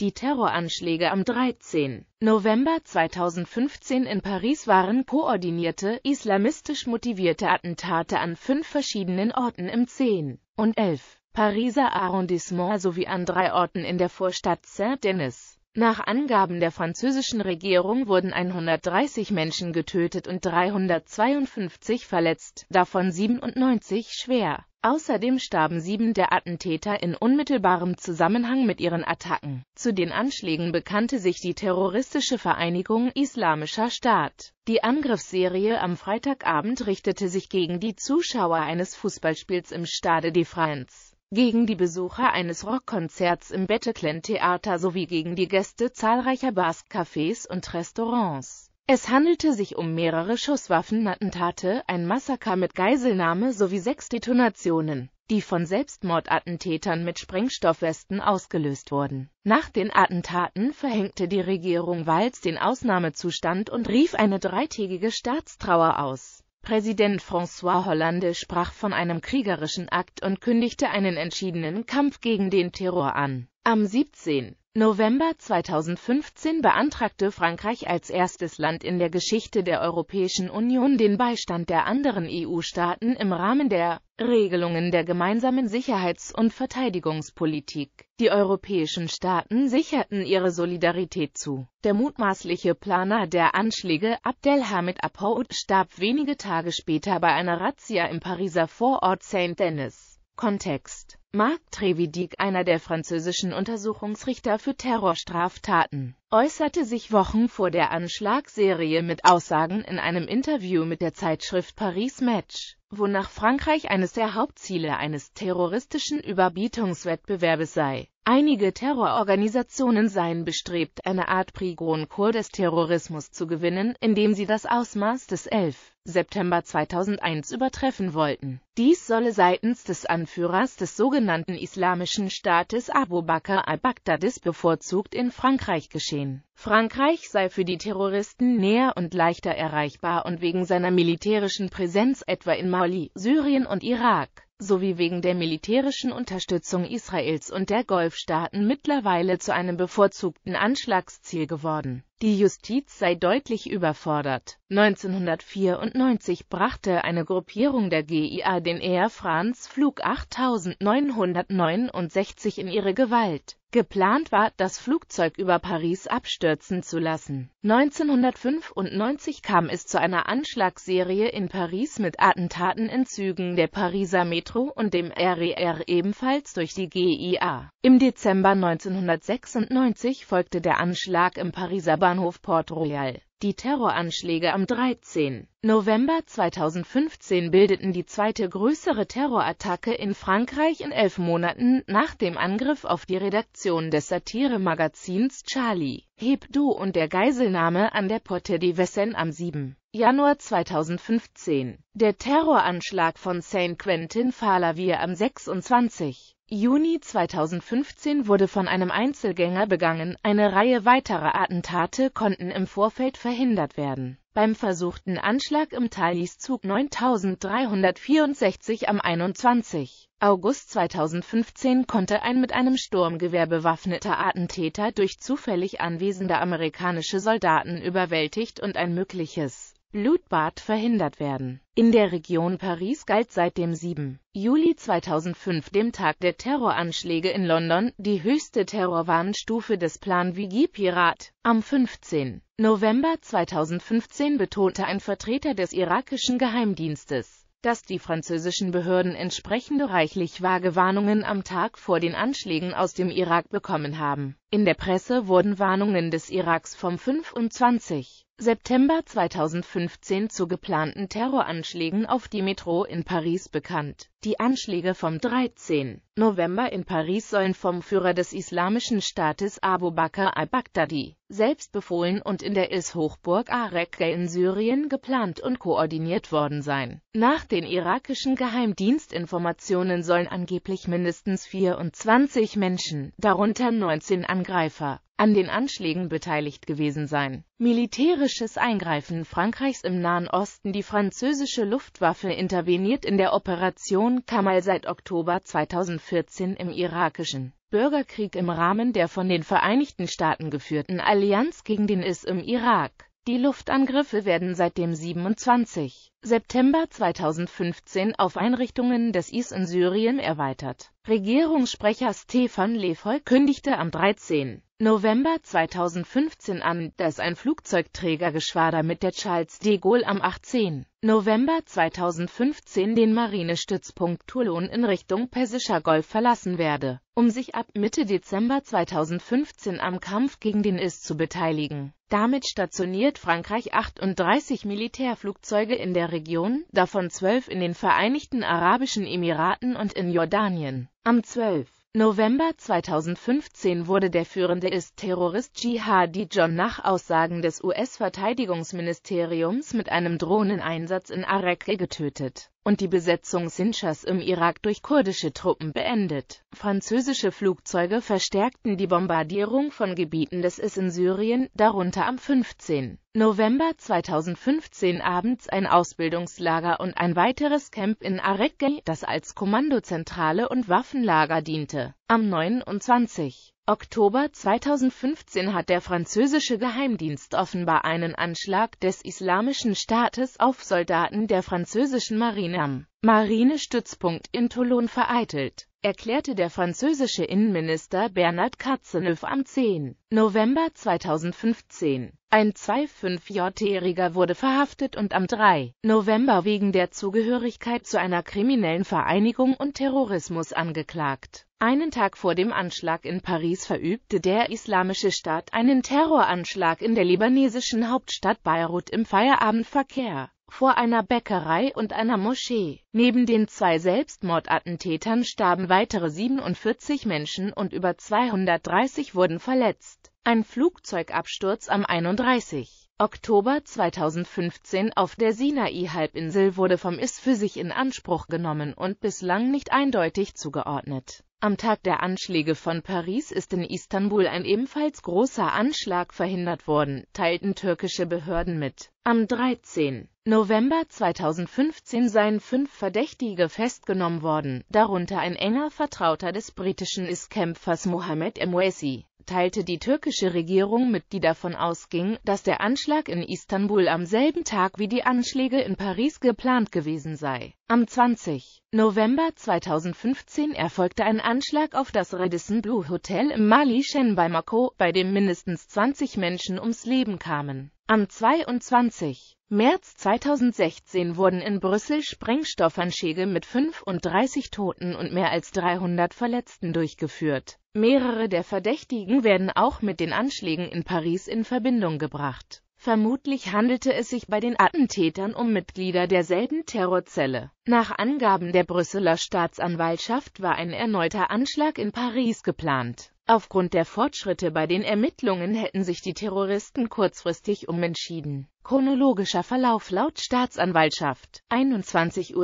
Die Terroranschläge am 13. November 2015 in Paris waren koordinierte, islamistisch motivierte Attentate an fünf verschiedenen Orten im 10. und 11. Pariser Arrondissement sowie an drei Orten in der Vorstadt Saint-Denis. Nach Angaben der französischen Regierung wurden 130 Menschen getötet und 352 verletzt, davon 97 schwer. Außerdem starben sieben der Attentäter in unmittelbarem Zusammenhang mit ihren Attacken. Zu den Anschlägen bekannte sich die terroristische Vereinigung Islamischer Staat. Die Angriffsserie am Freitagabend richtete sich gegen die Zuschauer eines Fußballspiels im Stade de France gegen die Besucher eines Rockkonzerts im Bataclan-Theater sowie gegen die Gäste zahlreicher Bars, Cafés und Restaurants. Es handelte sich um mehrere Schusswaffenattentate, ein Massaker mit Geiselnahme sowie sechs Detonationen die von Selbstmordattentätern mit Sprengstoffwesten ausgelöst wurden. Nach den Attentaten verhängte die Regierung Walz den Ausnahmezustand und rief eine dreitägige Staatstrauer aus Präsident François Hollande sprach von einem kriegerischen Akt und kündigte einen entschiedenen Kampf gegen den Terror an. Am 17. November 2015 beantragte Frankreich als erstes Land in der Geschichte der Europäischen Union den Beistand der anderen EU-Staaten im Rahmen der Regelungen der gemeinsamen Sicherheits- und Verteidigungspolitik. Die europäischen Staaten sicherten ihre Solidarität zu. Der mutmaßliche Planer der Anschläge, Abdelhamid Appoud, starb wenige Tage später bei einer Razzia im Pariser Vorort Saint-Denis. Kontext Marc Trévidic, einer der französischen Untersuchungsrichter für Terrorstraftaten, äußerte sich Wochen vor der Anschlagserie mit Aussagen in einem Interview mit der Zeitschrift Paris Match, wonach Frankreich eines der Hauptziele eines terroristischen Überbietungswettbewerbes sei. Einige Terrororganisationen seien bestrebt, eine Art Prigoncourt des Terrorismus zu gewinnen, indem sie das Ausmaß des elf September 2001 übertreffen wollten. Dies solle seitens des Anführers des sogenannten Islamischen Staates Abu Bakr al-Baghdadis bevorzugt in Frankreich geschehen. Frankreich sei für die Terroristen näher und leichter erreichbar und wegen seiner militärischen Präsenz etwa in Mali, Syrien und Irak sowie wegen der militärischen Unterstützung Israels und der Golfstaaten mittlerweile zu einem bevorzugten Anschlagsziel geworden die Justiz sei deutlich überfordert. 1994 brachte eine Gruppierung der GIA den Air France Flug 8969 in ihre Gewalt. Geplant war, das Flugzeug über Paris abstürzen zu lassen. 1995 kam es zu einer Anschlagsserie in Paris mit Attentaten in Zügen der Pariser Metro und dem RER e ebenfalls durch die GIA. Im Dezember 1996 folgte der Anschlag im Pariser Bahnhof. Bahnhof Port Royal. Die Terroranschläge am 13. November 2015 bildeten die zweite größere Terrorattacke in Frankreich in elf Monaten nach dem Angriff auf die Redaktion des Satiremagazins Charlie Hebdo und der Geiselnahme an der Porte de Vessen am 7. Januar 2015. Der Terroranschlag von St. Quentin Falavier am 26. Juni 2015 wurde von einem Einzelgänger begangen, eine Reihe weiterer Attentate konnten im Vorfeld verhindert werden. Beim versuchten Anschlag im Thalys-Zug 9364 am 21. August 2015 konnte ein mit einem Sturmgewehr bewaffneter Attentäter durch zufällig anwesende amerikanische Soldaten überwältigt und ein mögliches Blutbad verhindert werden. In der Region Paris galt seit dem 7. Juli 2005, dem Tag der Terroranschläge in London, die höchste Terrorwarnstufe des Plan Vigi Pirat. Am 15. November 2015 betonte ein Vertreter des irakischen Geheimdienstes, dass die französischen Behörden entsprechende reichlich vage Warnungen am Tag vor den Anschlägen aus dem Irak bekommen haben. In der Presse wurden Warnungen des Iraks vom 25. September 2015 zu geplanten Terroranschlägen auf die Metro in Paris bekannt. Die Anschläge vom 13. November in Paris sollen vom Führer des Islamischen Staates Abu Bakr al-Baghdadi selbst befohlen und in der Is-Hochburg Arekke in Syrien geplant und koordiniert worden sein. Nach den irakischen Geheimdienstinformationen sollen angeblich mindestens 24 Menschen, darunter 19 angeblich, Angreifer an den Anschlägen beteiligt gewesen sein. Militärisches Eingreifen Frankreichs im Nahen Osten Die französische Luftwaffe interveniert in der Operation Kamal seit Oktober 2014 im irakischen Bürgerkrieg im Rahmen der von den Vereinigten Staaten geführten Allianz gegen den IS im Irak. Die Luftangriffe werden seit dem 27. September 2015 auf Einrichtungen des IS in Syrien erweitert. Regierungssprecher Stefan Lefol kündigte am 13. November 2015 an, dass ein Flugzeugträgergeschwader mit der Charles de Gaulle am 18. November 2015 den Marinestützpunkt Toulon in Richtung Persischer Golf verlassen werde, um sich ab Mitte Dezember 2015 am Kampf gegen den IS zu beteiligen. Damit stationiert Frankreich 38 Militärflugzeuge in der Region, davon 12 in den Vereinigten Arabischen Emiraten und in Jordanien. Am 12. November 2015 wurde der führende IS-Terrorist Jihadi John nach Aussagen des US-Verteidigungsministeriums mit einem Drohneneinsatz in Arakl getötet und die Besetzung Sinchas im Irak durch kurdische Truppen beendet. Französische Flugzeuge verstärkten die Bombardierung von Gebieten des IS in Syrien, darunter am 15. November 2015 abends ein Ausbildungslager und ein weiteres Camp in Areggay, das als Kommandozentrale und Waffenlager diente. Am 29. Oktober 2015 hat der französische Geheimdienst offenbar einen Anschlag des Islamischen Staates auf Soldaten der französischen Marine am Marinestützpunkt in Toulon vereitelt erklärte der französische Innenminister Bernard Cazeneuve am 10. November 2015. Ein 2,5-Jähriger j wurde verhaftet und am 3. November wegen der Zugehörigkeit zu einer kriminellen Vereinigung und Terrorismus angeklagt. Einen Tag vor dem Anschlag in Paris verübte der Islamische Staat einen Terroranschlag in der libanesischen Hauptstadt Beirut im Feierabendverkehr vor einer Bäckerei und einer Moschee. Neben den zwei Selbstmordattentätern starben weitere 47 Menschen und über 230 wurden verletzt. Ein Flugzeugabsturz am 31. Oktober 2015 auf der Sinai-Halbinsel wurde vom IS für sich in Anspruch genommen und bislang nicht eindeutig zugeordnet. Am Tag der Anschläge von Paris ist in Istanbul ein ebenfalls großer Anschlag verhindert worden, teilten türkische Behörden mit. Am 13. November 2015 seien fünf Verdächtige festgenommen worden, darunter ein enger Vertrauter des britischen IS-Kämpfers Mohammed Emouessi teilte die türkische Regierung mit, die davon ausging, dass der Anschlag in Istanbul am selben Tag wie die Anschläge in Paris geplant gewesen sei. Am 20. November 2015 erfolgte ein Anschlag auf das Radisson Blue Hotel im Mali Shen bei Mako, bei dem mindestens 20 Menschen ums Leben kamen. Am 22. März 2016 wurden in Brüssel Sprengstoffanschläge mit 35 Toten und mehr als 300 Verletzten durchgeführt. Mehrere der Verdächtigen werden auch mit den Anschlägen in Paris in Verbindung gebracht Vermutlich handelte es sich bei den Attentätern um Mitglieder derselben Terrorzelle. Nach Angaben der Brüsseler Staatsanwaltschaft war ein erneuter Anschlag in Paris geplant. Aufgrund der Fortschritte bei den Ermittlungen hätten sich die Terroristen kurzfristig umentschieden. Chronologischer Verlauf laut Staatsanwaltschaft 21.20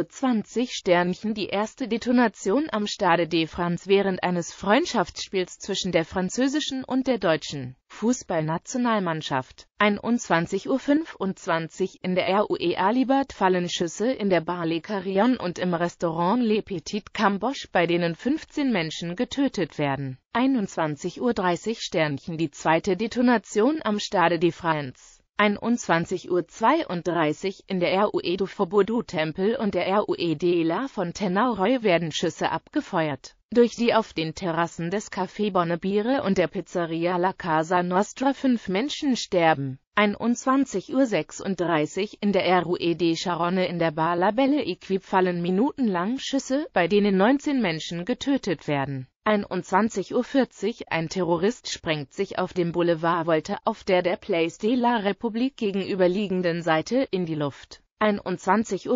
Uhr Sternchen Die erste Detonation am Stade de France während eines Freundschaftsspiels zwischen der französischen und der deutschen Fußballnationalmannschaft. 21.25 Uhr in der RUEA libert Schüsse in der Bar Le Carillon und im Restaurant Le Petit Cambosch, bei denen 15 Menschen getötet werden. 21.30 Uhr Sternchen Die zweite Detonation am Stade de France. 21.32 Uhr in der RUE du Fobodu Tempel und der RUE de la Fontaine Roy werden Schüsse abgefeuert durch die auf den Terrassen des Café Bonnebiere und der Pizzeria La Casa Nostra fünf Menschen sterben. 21.36 Uhr in der Rue de Charonne in der Bar La Belle Equip fallen minutenlang Schüsse, bei denen 19 Menschen getötet werden. 21.40 Uhr Ein Terrorist sprengt sich auf dem Boulevard Volta auf der der Place de la République gegenüberliegenden Seite in die Luft. 21.40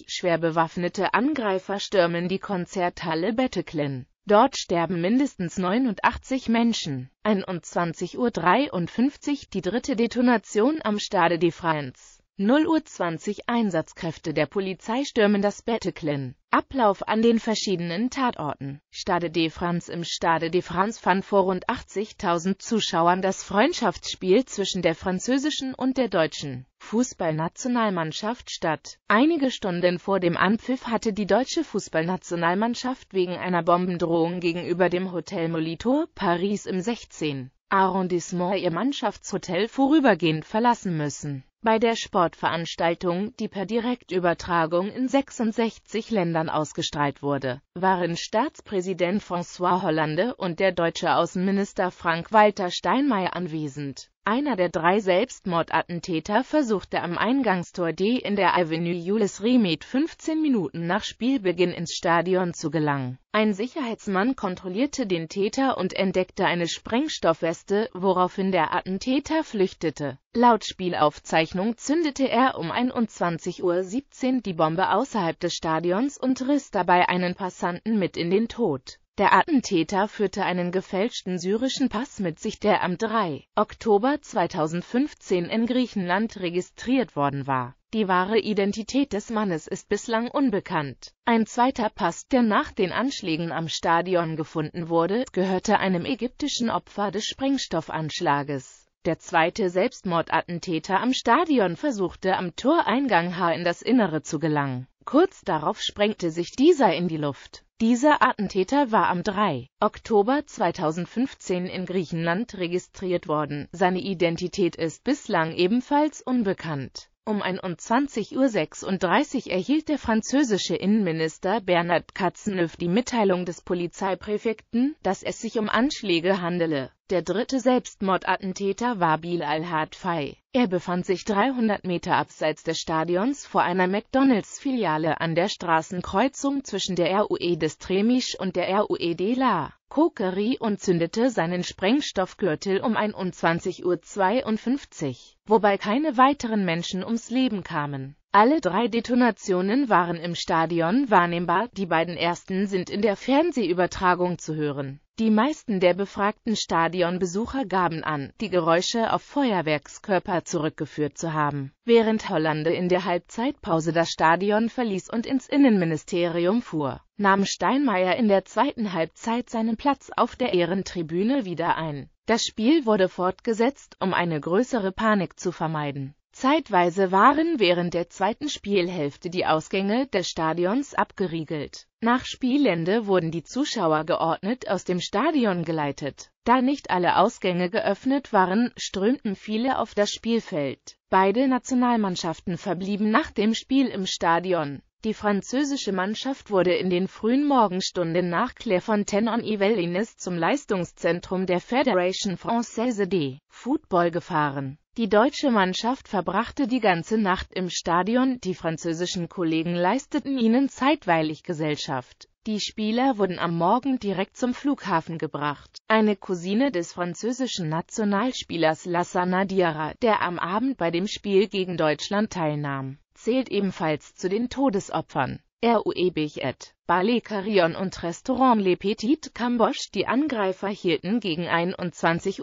Uhr schwer bewaffnete Angreifer stürmen die Konzerthalle Betteklin. Dort sterben mindestens 89 Menschen. 21.53 Uhr Die dritte Detonation am Stade de France. 0 Uhr 20 Einsatzkräfte der Polizei stürmen das Bataclan. Ablauf an den verschiedenen Tatorten. Stade de France Im Stade de France fand vor rund 80.000 Zuschauern das Freundschaftsspiel zwischen der französischen und der deutschen Fußballnationalmannschaft statt. Einige Stunden vor dem Anpfiff hatte die deutsche Fußballnationalmannschaft wegen einer Bombendrohung gegenüber dem Hotel Molitor Paris im 16. Arrondissement ihr Mannschaftshotel vorübergehend verlassen müssen. Bei der Sportveranstaltung, die per Direktübertragung in 66 Ländern ausgestrahlt wurde, waren Staatspräsident François Hollande und der deutsche Außenminister Frank-Walter Steinmeier anwesend. Einer der drei Selbstmordattentäter versuchte am Eingangstor D in der Avenue Jules Rimet 15 Minuten nach Spielbeginn ins Stadion zu gelangen. Ein Sicherheitsmann kontrollierte den Täter und entdeckte eine Sprengstoffweste, woraufhin der Attentäter flüchtete. Laut Spielaufzeichnung zündete er um 21.17 Uhr die Bombe außerhalb des Stadions und riss dabei einen Passanten mit in den Tod der Attentäter führte einen gefälschten syrischen Pass mit sich, der am 3. Oktober 2015 in Griechenland registriert worden war. Die wahre Identität des Mannes ist bislang unbekannt. Ein zweiter Pass, der nach den Anschlägen am Stadion gefunden wurde, gehörte einem ägyptischen Opfer des Sprengstoffanschlages. Der zweite Selbstmordattentäter am Stadion versuchte am Toreingang H in das Innere zu gelangen. Kurz darauf sprengte sich dieser in die Luft. Dieser Attentäter war am 3. Oktober 2015 in Griechenland registriert worden. Seine Identität ist bislang ebenfalls unbekannt. Um 21.36 Uhr erhielt der französische Innenminister Bernard Cazeneuve die Mitteilung des Polizeipräfekten, dass es sich um Anschläge handele. Der dritte Selbstmordattentäter war Bilal Hadfai. Er befand sich 300 Meter abseits des Stadions vor einer McDonalds-Filiale an der Straßenkreuzung zwischen der RUE des Tremisch und der RUE de la Kokerie und zündete seinen Sprengstoffgürtel um 21.52 Uhr, wobei keine weiteren Menschen ums Leben kamen. Alle drei Detonationen waren im Stadion wahrnehmbar, die beiden ersten sind in der Fernsehübertragung zu hören. Die meisten der befragten Stadionbesucher gaben an, die Geräusche auf Feuerwerkskörper zurückgeführt zu haben. Während Hollande in der Halbzeitpause das Stadion verließ und ins Innenministerium fuhr, nahm Steinmeier in der zweiten Halbzeit seinen Platz auf der Ehrentribüne wieder ein. Das Spiel wurde fortgesetzt, um eine größere Panik zu vermeiden. Zeitweise waren während der zweiten Spielhälfte die Ausgänge des Stadions abgeriegelt. Nach Spielende wurden die Zuschauer geordnet aus dem Stadion geleitet. Da nicht alle Ausgänge geöffnet waren, strömten viele auf das Spielfeld. Beide Nationalmannschaften verblieben nach dem Spiel im Stadion die französische Mannschaft wurde in den frühen Morgenstunden nach Clairefontaine on Yvelines zum Leistungszentrum der Fédération Française de Football gefahren. Die deutsche Mannschaft verbrachte die ganze Nacht im Stadion, die französischen Kollegen leisteten ihnen zeitweilig Gesellschaft. Die Spieler wurden am Morgen direkt zum Flughafen gebracht. Eine Cousine des französischen Nationalspielers Lassana Diarra, der am Abend bei dem Spiel gegen Deutschland teilnahm, zählt ebenfalls zu den Todesopfern. RUEBICH et Ballet Carillon und Restaurant Le Petit Cambosch Die Angreifer hielten gegen 21.25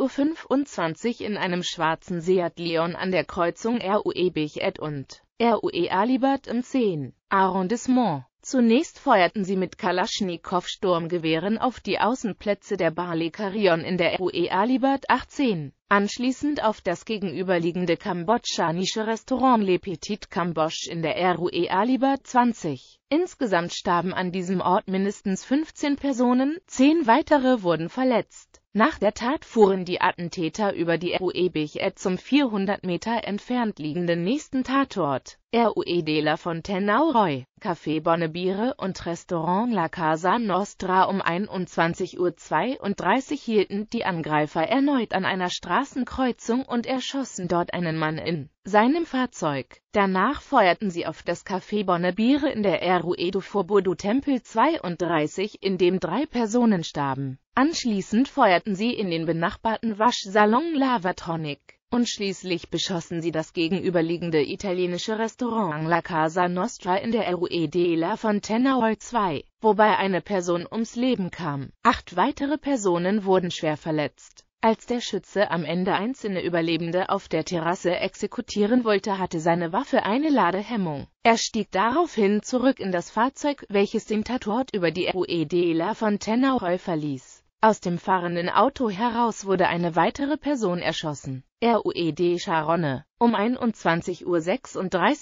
Uhr in einem schwarzen Seat Leon an der Kreuzung RUEBICH et und RUE Alibat im 10. Arrondissement. Zunächst feuerten sie mit Kalaschnikow-Sturmgewehren auf die Außenplätze der Barley Carillon in der RUE Alibat 18 anschließend auf das gegenüberliegende kambodschanische Restaurant Le Petit Cambodge in der Rue Alibat 20. Insgesamt starben an diesem Ort mindestens 15 Personen, 10 weitere wurden verletzt. Nach der Tat fuhren die Attentäter über die Rue Bichet zum 400 Meter entfernt liegenden nächsten Tatort. RUE de la Fontenauroy, Café Bonnebiere und Restaurant La Casa Nostra um 21.32 Uhr hielten die Angreifer erneut an einer Straßenkreuzung und erschossen dort einen Mann in seinem Fahrzeug. Danach feuerten sie auf das Café Bonnebiere in der Rue vor Faubourg du 32, in dem drei Personen starben. Anschließend feuerten sie in den benachbarten Waschsalon Lavatronic und schließlich beschossen sie das gegenüberliegende italienische Restaurant La Casa Nostra in der Rue de la Fontenarolle 2, wobei eine Person ums Leben kam. Acht weitere Personen wurden schwer verletzt. Als der Schütze am Ende einzelne Überlebende auf der Terrasse exekutieren wollte, hatte seine Waffe eine Ladehemmung. Er stieg daraufhin zurück in das Fahrzeug, welches den Tatort über die Rue de la Fontenarolle verließ. Aus dem fahrenden Auto heraus wurde eine weitere Person erschossen. RUED Charonne. Um 21.36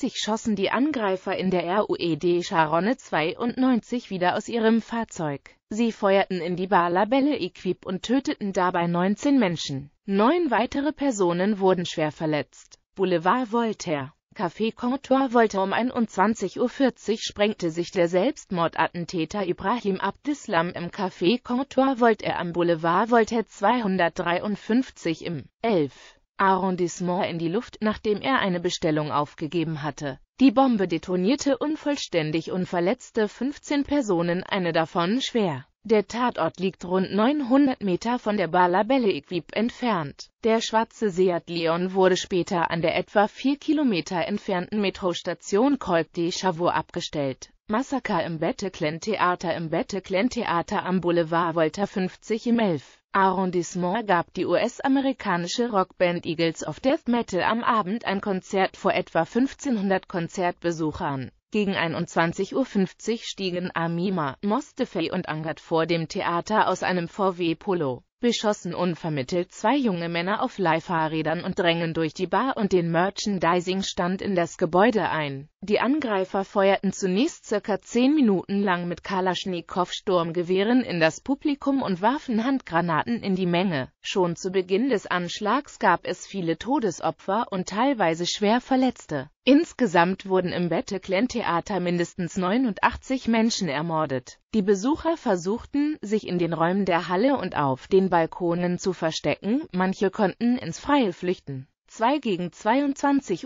Uhr schossen die Angreifer in der RUED Charonne 92 wieder aus ihrem Fahrzeug. Sie feuerten in die Bar Labelle Equipe und töteten dabei 19 Menschen. Neun weitere Personen wurden schwer verletzt. Boulevard Voltaire Café Comptoir wollte um 21.40 Uhr sprengte sich der Selbstmordattentäter Ibrahim Abdislam im Café Comptoir Voltaire am Boulevard Voltaire 253 im 11. Arrondissement in die Luft, nachdem er eine Bestellung aufgegeben hatte. Die Bombe detonierte unvollständig und verletzte 15 Personen, eine davon schwer. Der Tatort liegt rund 900 Meter von der Balabelle Equipe entfernt. Der schwarze Seat Leon wurde später an der etwa 4 Kilometer entfernten Metrostation Colp de Chavaux abgestellt. Massaker im Bataclan-Theater Im Bataclan-Theater am Boulevard Volta 50 im 11. Arrondissement gab die US-amerikanische Rockband Eagles of Death Metal am Abend ein Konzert vor etwa 1500 Konzertbesuchern. Gegen 21.50 Uhr stiegen Amima, Mostefei und Angert vor dem Theater aus einem VW Polo, beschossen unvermittelt zwei junge Männer auf Leihfahrrädern und drängen durch die Bar und den Merchandising-Stand in das Gebäude ein. Die Angreifer feuerten zunächst circa zehn Minuten lang mit Kalaschnikow-Sturmgewehren in das Publikum und warfen Handgranaten in die Menge. Schon zu Beginn des Anschlags gab es viele Todesopfer und teilweise schwer Verletzte. Insgesamt wurden im bataclan klentheater mindestens 89 Menschen ermordet. Die Besucher versuchten, sich in den Räumen der Halle und auf den Balkonen zu verstecken, manche konnten ins Freie flüchten zwei gegen 22.15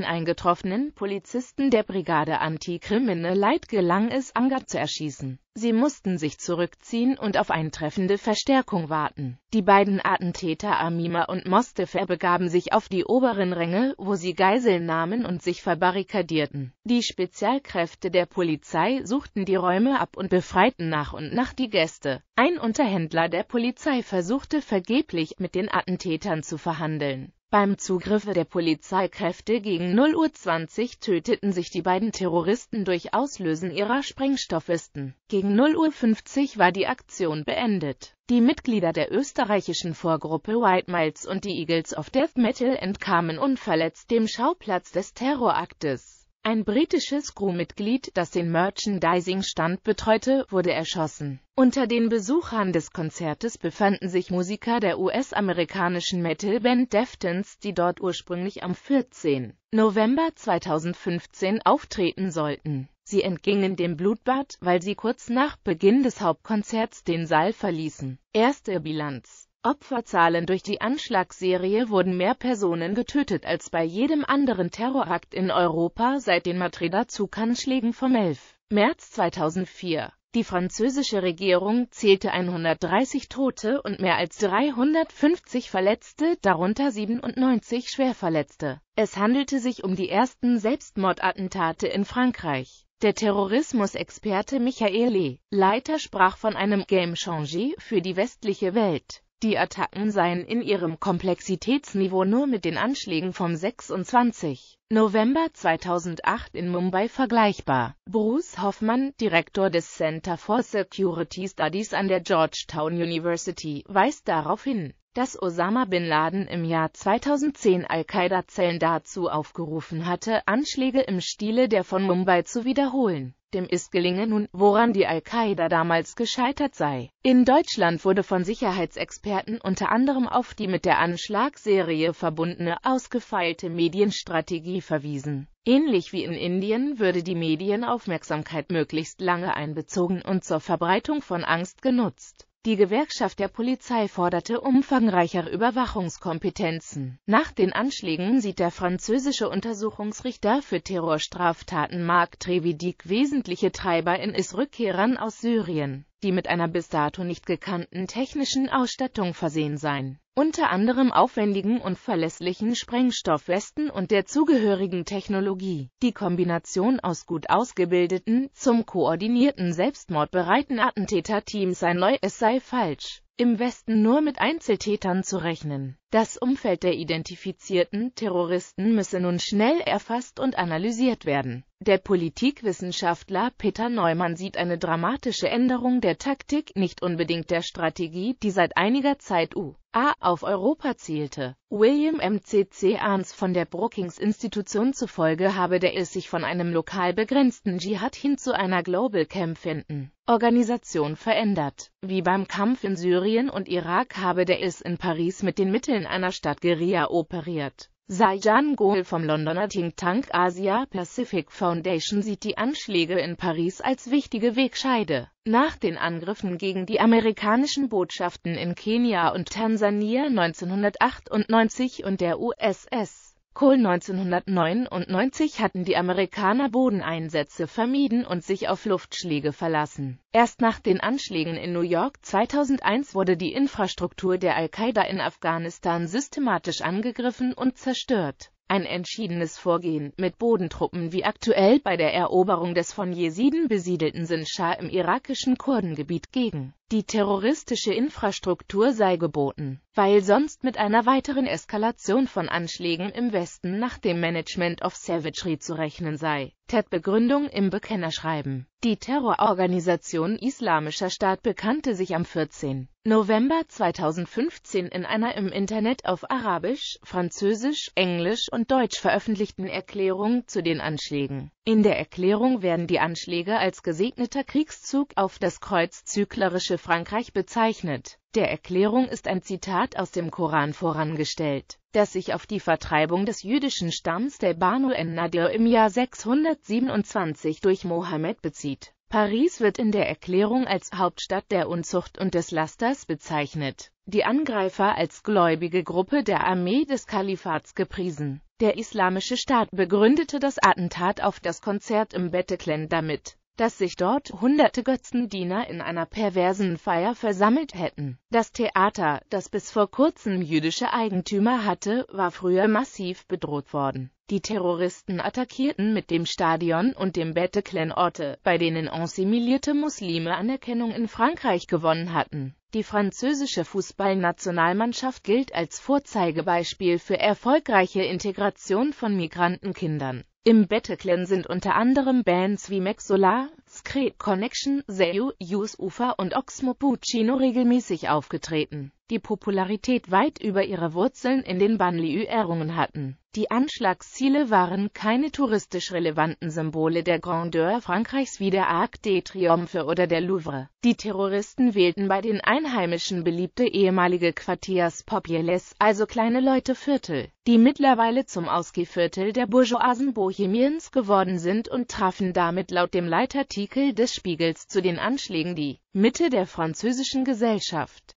Uhr eingetroffenen Polizisten der Brigade Anti-Krimine Leid gelang es, Anger zu erschießen. Sie mussten sich zurückziehen und auf eintreffende Verstärkung warten. Die beiden Attentäter Amima und Mostefer begaben sich auf die oberen Ränge, wo sie Geiseln nahmen und sich verbarrikadierten. Die Spezialkräfte der Polizei suchten die Räume ab und befreiten nach und nach die Gäste. Ein Unterhändler der Polizei versuchte vergeblich, mit den Attentätern zu verhandeln. Beim Zugriffe der Polizeikräfte gegen 0.20 Uhr töteten sich die beiden Terroristen durch Auslösen ihrer Sprengstoffisten. Gegen 0.50 Uhr war die Aktion beendet. Die Mitglieder der österreichischen Vorgruppe White Miles und die Eagles of Death Metal entkamen unverletzt dem Schauplatz des Terroraktes. Ein britisches Crewmitglied, das den Merchandising-Stand betreute, wurde erschossen. Unter den Besuchern des Konzertes befanden sich Musiker der US-amerikanischen Metalband Deftones, die dort ursprünglich am 14. November 2015 auftreten sollten. Sie entgingen dem Blutbad, weil sie kurz nach Beginn des Hauptkonzerts den Saal verließen. Erste Bilanz Opferzahlen durch die Anschlagsserie wurden mehr Personen getötet als bei jedem anderen Terrorakt in Europa seit den Madrider-Zuganschlägen vom 11. März 2004. Die französische Regierung zählte 130 Tote und mehr als 350 Verletzte, darunter 97 Schwerverletzte. Es handelte sich um die ersten Selbstmordattentate in Frankreich. Der Terrorismusexperte Michael Lee, Leiter sprach von einem Game Changer für die westliche Welt. Die Attacken seien in ihrem Komplexitätsniveau nur mit den Anschlägen vom 26. November 2008 in Mumbai vergleichbar. Bruce Hoffmann, Direktor des Center for Security Studies an der Georgetown University, weist darauf hin dass Osama bin Laden im Jahr 2010 Al-Qaida-Zellen dazu aufgerufen hatte, Anschläge im Stile der von Mumbai zu wiederholen. Dem ist gelinge nun, woran die Al-Qaida damals gescheitert sei. In Deutschland wurde von Sicherheitsexperten unter anderem auf die mit der Anschlagserie verbundene, ausgefeilte Medienstrategie verwiesen. Ähnlich wie in Indien würde die Medienaufmerksamkeit möglichst lange einbezogen und zur Verbreitung von Angst genutzt. Die Gewerkschaft der Polizei forderte umfangreichere Überwachungskompetenzen. Nach den Anschlägen sieht der französische Untersuchungsrichter für Terrorstraftaten Marc Trevidic wesentliche Treiber in IS-Rückkehrern aus Syrien, die mit einer bis dato nicht gekannten technischen Ausstattung versehen seien unter anderem aufwendigen und verlässlichen Sprengstoffwesten und der zugehörigen Technologie. Die Kombination aus gut ausgebildeten, zum koordinierten selbstmordbereiten Attentäterteams sei neu, es sei falsch im Westen nur mit Einzeltätern zu rechnen. Das Umfeld der identifizierten Terroristen müsse nun schnell erfasst und analysiert werden. Der Politikwissenschaftler Peter Neumann sieht eine dramatische Änderung der Taktik, nicht unbedingt der Strategie, die seit einiger Zeit U.A. auf Europa zielte. William M.C.C. Arns von der Brookings-Institution zufolge habe der IS sich von einem lokal begrenzten Dschihad hin zu einer Global Camp finden Organisation verändert. Wie beim Kampf in Syrien und Irak habe der IS in Paris mit den Mitteln einer Stadtguerilla operiert. Sajan Gohl vom Londoner Think Tank Asia Pacific Foundation sieht die Anschläge in Paris als wichtige Wegscheide. Nach den Angriffen gegen die amerikanischen Botschaften in Kenia und Tansania 1998 und der USS Kohl 1999 hatten die Amerikaner Bodeneinsätze vermieden und sich auf Luftschläge verlassen. Erst nach den Anschlägen in New York 2001 wurde die Infrastruktur der Al-Qaida in Afghanistan systematisch angegriffen und zerstört. Ein entschiedenes Vorgehen mit Bodentruppen wie aktuell bei der Eroberung des von Jesiden besiedelten Sinjar im irakischen Kurdengebiet gegen die terroristische Infrastruktur sei geboten, weil sonst mit einer weiteren Eskalation von Anschlägen im Westen nach dem Management of Savagery zu rechnen sei. Ted Begründung im Bekennerschreiben Die Terrororganisation Islamischer Staat bekannte sich am 14. November 2015 in einer im Internet auf Arabisch, Französisch, Englisch und Deutsch veröffentlichten Erklärung zu den Anschlägen. In der Erklärung werden die Anschläge als gesegneter Kriegszug auf das kreuzzüglerische Frankreich bezeichnet. Der Erklärung ist ein Zitat aus dem Koran vorangestellt, das sich auf die Vertreibung des jüdischen Stamms der Banu en-Nadir im Jahr 627 durch Mohammed bezieht Paris wird in der Erklärung als Hauptstadt der Unzucht und des Lasters bezeichnet. Die Angreifer als gläubige Gruppe der Armee des Kalifats gepriesen. Der Islamische Staat begründete das Attentat auf das Konzert im Bataclan damit, dass sich dort hunderte Götzendiener in einer perversen Feier versammelt hätten. Das Theater, das bis vor kurzem jüdische Eigentümer hatte, war früher massiv bedroht worden. Die Terroristen attackierten mit dem Stadion und dem Bataclan Orte, bei denen ensimilierte Muslime Anerkennung in Frankreich gewonnen hatten. Die französische Fußballnationalmannschaft gilt als Vorzeigebeispiel für erfolgreiche Integration von Migrantenkindern. Im Bataclan sind unter anderem Bands wie Max Solar, Screed Connection, Seyu, Yusufa und Oxmo Puccino regelmäßig aufgetreten die Popularität weit über ihre Wurzeln in den Banlieu errungen hatten. Die Anschlagsziele waren keine touristisch relevanten Symbole der Grandeur Frankreichs wie der Arc de Triomphe oder der Louvre. Die Terroristen wählten bei den Einheimischen beliebte ehemalige Quartiers Popieles, also kleine Leuteviertel, die mittlerweile zum Ausgehviertel der bourgeoisen Bohemiens geworden sind und trafen damit laut dem Leitartikel des Spiegels zu den Anschlägen die Mitte der französischen Gesellschaft.